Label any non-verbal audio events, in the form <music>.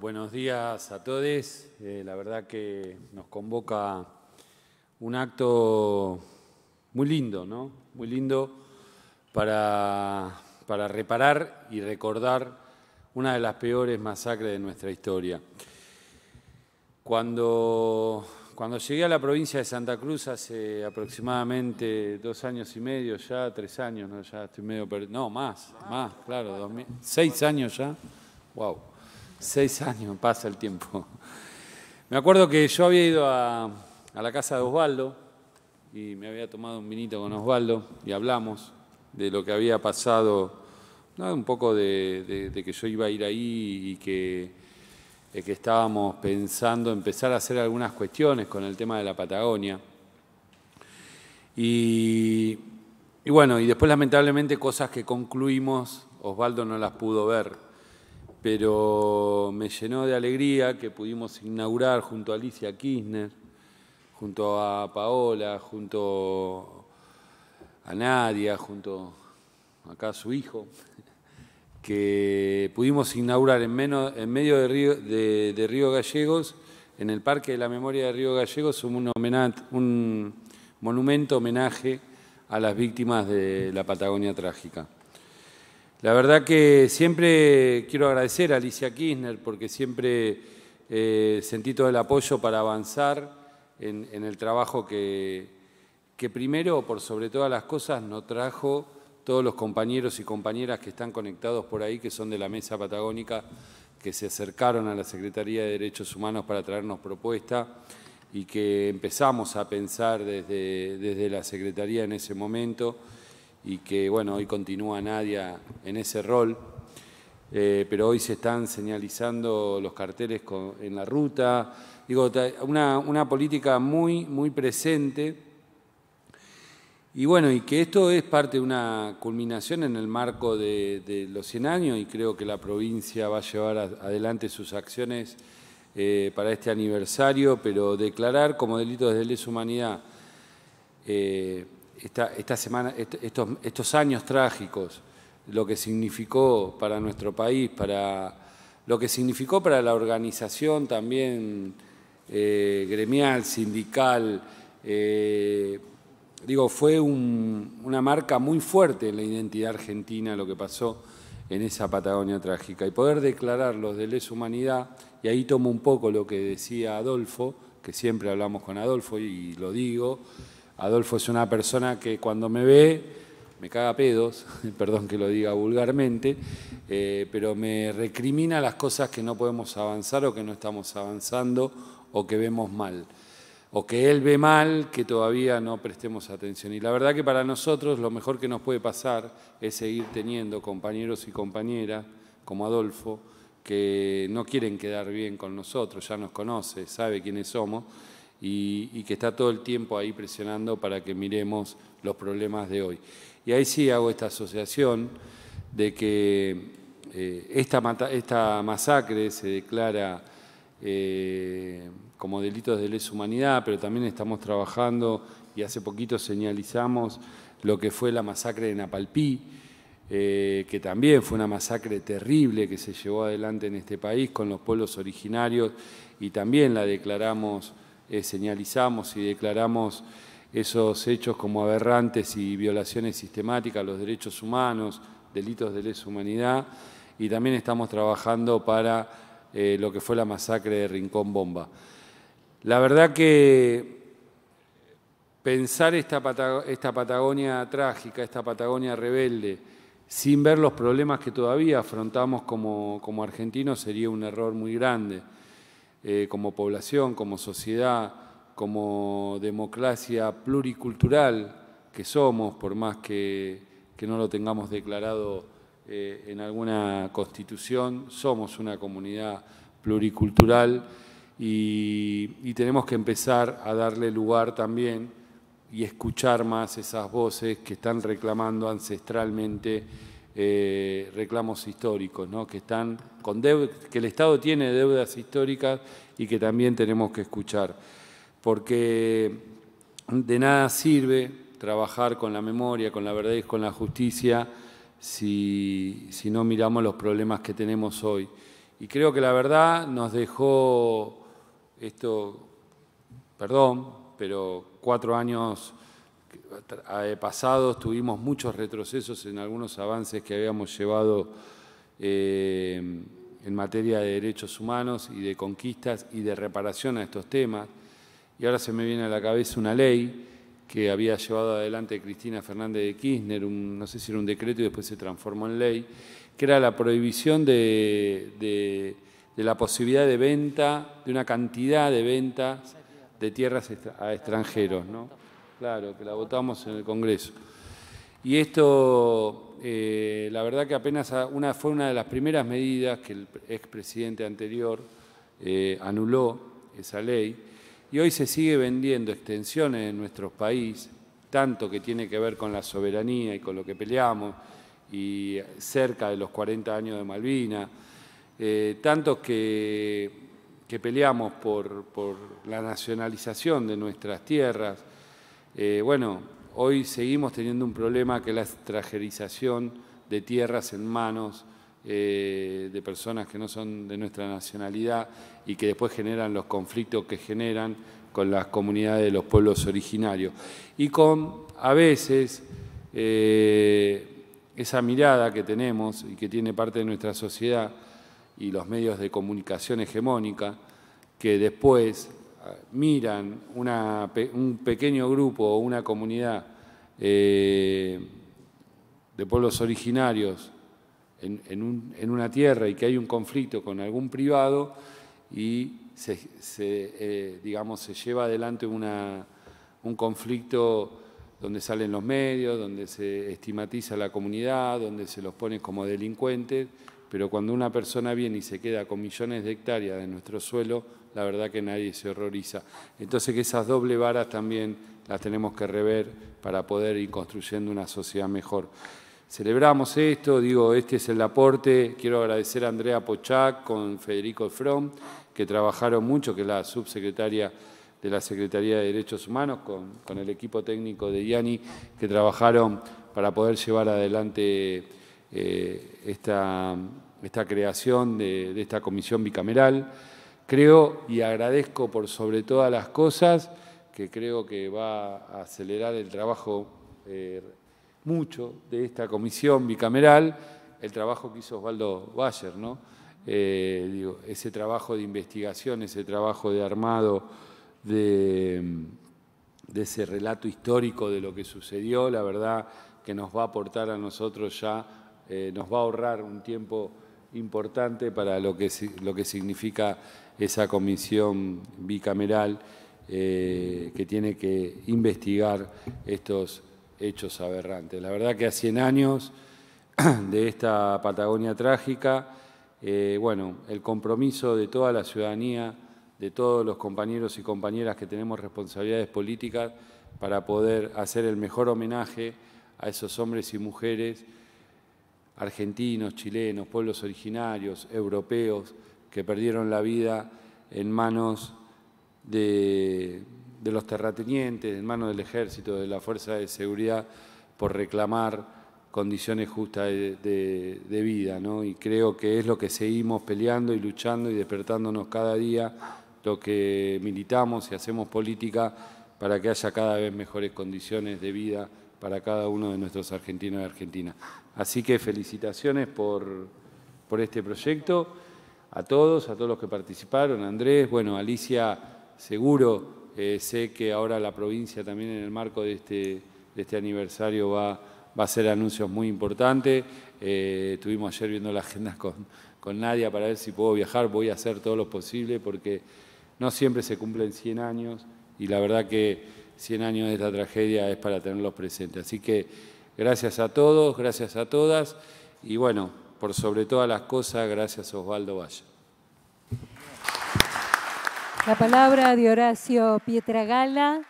Buenos días a todos. Eh, la verdad que nos convoca un acto muy lindo, ¿no? Muy lindo para, para reparar y recordar una de las peores masacres de nuestra historia. Cuando, cuando llegué a la provincia de Santa Cruz hace aproximadamente dos años y medio, ya tres años, ¿no? Ya estoy medio perdido. No, más, más, claro, seis años ya. ¡Wow! Seis años, pasa el tiempo. Me acuerdo que yo había ido a, la casa de Osvaldo y me había tomado un vinito con Osvaldo y hablamos de lo que había pasado, un poco de, que yo iba a ir ahí y que, que estábamos pensando empezar a hacer algunas cuestiones con el tema de la Patagonia. Y, y, bueno, y después lamentablemente cosas que concluimos, Osvaldo no las pudo ver pero me llenó de alegría que pudimos inaugurar junto a Alicia Kirchner, junto a Paola, junto a Nadia, junto acá a su hijo, que pudimos inaugurar en, medio de Río, Gallegos, en el Parque de la Memoria de Río Gallegos, un, un monumento homenaje a las víctimas de la Patagonia trágica. La verdad que siempre quiero agradecer a Alicia Kirchner porque siempre eh, sentí todo el apoyo para avanzar en, el trabajo que, que primero, por sobre todas las cosas, nos trajo todos los compañeros y compañeras que están conectados por ahí, que son de la Mesa Patagónica, que se acercaron a la Secretaría de Derechos Humanos para traernos propuesta y que empezamos a pensar desde, desde la Secretaría en ese momento y que bueno, hoy continúa Nadia en ese rol, eh, pero hoy se están señalizando los carteles en la ruta, digo, una, política muy, muy presente. Y bueno, y que esto es parte de una culminación en el marco de, los 100 años y creo que la provincia va a llevar adelante sus acciones eh, para este aniversario, pero declarar como delito de lesa humanidad eh, esta, esta semana, estos, años trágicos, lo que significó para nuestro país, para lo que significó para la organización también eh, gremial, sindical. Eh, digo, fue una marca muy fuerte en la identidad argentina lo que pasó en esa Patagonia trágica. Y poder declarar los de lesa humanidad, y ahí tomo un poco lo que decía Adolfo, que siempre hablamos con Adolfo y lo digo, Adolfo es una persona que cuando me ve me caga pedos, <laughs> perdón que lo diga vulgarmente, eh, pero me recrimina las cosas que no podemos avanzar o que no estamos avanzando o que vemos mal. O que él ve mal, que todavía no prestemos atención. Y la verdad que para nosotros lo mejor que nos puede pasar es seguir teniendo compañeros y compañeras como Adolfo, que no quieren quedar bien con nosotros, ya nos conoce, sabe quiénes somos, y, que está todo el tiempo ahí presionando para que miremos los problemas de hoy. Y ahí sí hago esta asociación de que eh, esta, masacre se declara eh, como delitos de lesa humanidad, pero también estamos trabajando y hace poquito señalizamos lo que fue la masacre de Napalpí, eh, que también fue una masacre terrible que se llevó adelante en este país con los pueblos originarios y también la declaramos eh, señalizamos y declaramos esos hechos como aberrantes y violaciones sistemáticas a los derechos humanos, delitos de lesa humanidad, y también estamos trabajando para eh, lo que fue la masacre de Rincón Bomba. La verdad que pensar esta, Patagonia trágica, esta Patagonia rebelde, sin ver los problemas que todavía afrontamos como argentinos, sería un error muy grande. Eh, como población, como sociedad, como democracia pluricultural que somos, por más que, no lo tengamos declarado eh, en alguna constitución, somos una comunidad pluricultural y tenemos que empezar a darle lugar también y escuchar más esas voces que están reclamando ancestralmente eh, reclamos históricos, que, están con que el Estado tiene deudas históricas y que también tenemos que escuchar, porque de nada sirve trabajar con la memoria, con la verdad y con la justicia si, si no miramos los problemas que tenemos hoy. Y creo que la verdad nos dejó esto, perdón, pero cuatro años eh, pasado tuvimos muchos retrocesos en algunos avances que habíamos llevado eh, en materia de derechos humanos y de conquistas y de reparación a estos temas. Y ahora se me viene a la cabeza una ley que había llevado adelante Cristina Fernández de Kirchner, no sé si era un decreto y después se transformó en ley, que era la prohibición de, la posibilidad de venta, de una cantidad de venta de tierras a extranjeros. ¿no? Claro, que la votamos en el Congreso. Y esto, eh, la verdad que apenas fue una de las primeras medidas que el expresidente anterior eh, anuló esa ley. Y hoy se sigue vendiendo extensiones en nuestro país, tanto que tiene que ver con la soberanía y con lo que peleamos, y cerca de los 40 años de Malvina, eh, tanto que, que peleamos por la nacionalización de nuestras tierras, eh, bueno, hoy seguimos teniendo un problema que es la extranjerización de tierras en manos eh, de personas que no son de nuestra nacionalidad y que después generan los conflictos que generan con las comunidades de los pueblos originarios. Y con, a veces, eh, esa mirada que tenemos y que tiene parte de nuestra sociedad y los medios de comunicación hegemónica, que después miran un pequeño grupo o una comunidad eh, de pueblos originarios en, una tierra y que hay un conflicto con algún privado y se, eh, digamos, se lleva adelante un conflicto donde salen los medios, donde se estigmatiza la comunidad, donde se los pone como delincuentes pero cuando una persona viene y se queda con millones de hectáreas de nuestro suelo, la verdad que nadie se horroriza. Entonces que esas doble varas también las tenemos que rever para poder ir construyendo una sociedad mejor. Celebramos esto, digo, este es el aporte. Quiero agradecer a Andrea Pochac con Federico From, que trabajaron mucho, que es la subsecretaria de la Secretaría de Derechos Humanos, con, con el equipo técnico de Iani, que trabajaron para poder llevar adelante eh, esta, creación de, esta comisión bicameral. Creo y agradezco por sobre todas las cosas que creo que va a acelerar el trabajo eh, mucho de esta comisión bicameral, el trabajo que hizo Osvaldo Bayer, ¿no? Eh, ese trabajo de investigación, ese trabajo de armado de, ese relato histórico de lo que sucedió, la verdad que nos va a aportar a nosotros ya eh, nos va a ahorrar un tiempo importante para lo que, significa esa comisión bicameral eh, que tiene que investigar estos hechos aberrantes. La verdad que a 100 años <clears throat> de esta Patagonia trágica, eh, bueno, el compromiso de toda la ciudadanía, de todos los compañeros y compañeras que tenemos responsabilidades políticas para poder hacer el mejor homenaje a esos hombres y mujeres argentinos, chilenos, pueblos originarios, europeos, que perdieron la vida en manos de, los terratenientes, en manos del ejército, de la fuerza de seguridad, por reclamar condiciones justas de, vida. Y creo que es lo que seguimos peleando y luchando y despertándonos cada día, lo que militamos y hacemos política para que haya cada vez mejores condiciones de vida para cada uno de nuestros argentinos y argentinas. Así que felicitaciones por, por este proyecto, a todos, a todos los que participaron, Andrés, bueno, Alicia, seguro, eh, sé que ahora la provincia también en el marco de este, este aniversario va, va a hacer anuncios muy importantes. Eh, estuvimos ayer viendo la agenda con, con Nadia para ver si puedo viajar, voy a hacer todo lo posible porque no siempre se cumplen 100 años y la verdad que 100 años de esta tragedia es para tenerlos presentes. Así que gracias a todos, gracias a todas y bueno, por sobre todas las cosas, gracias Osvaldo Valle. La palabra de Horacio Pietragala.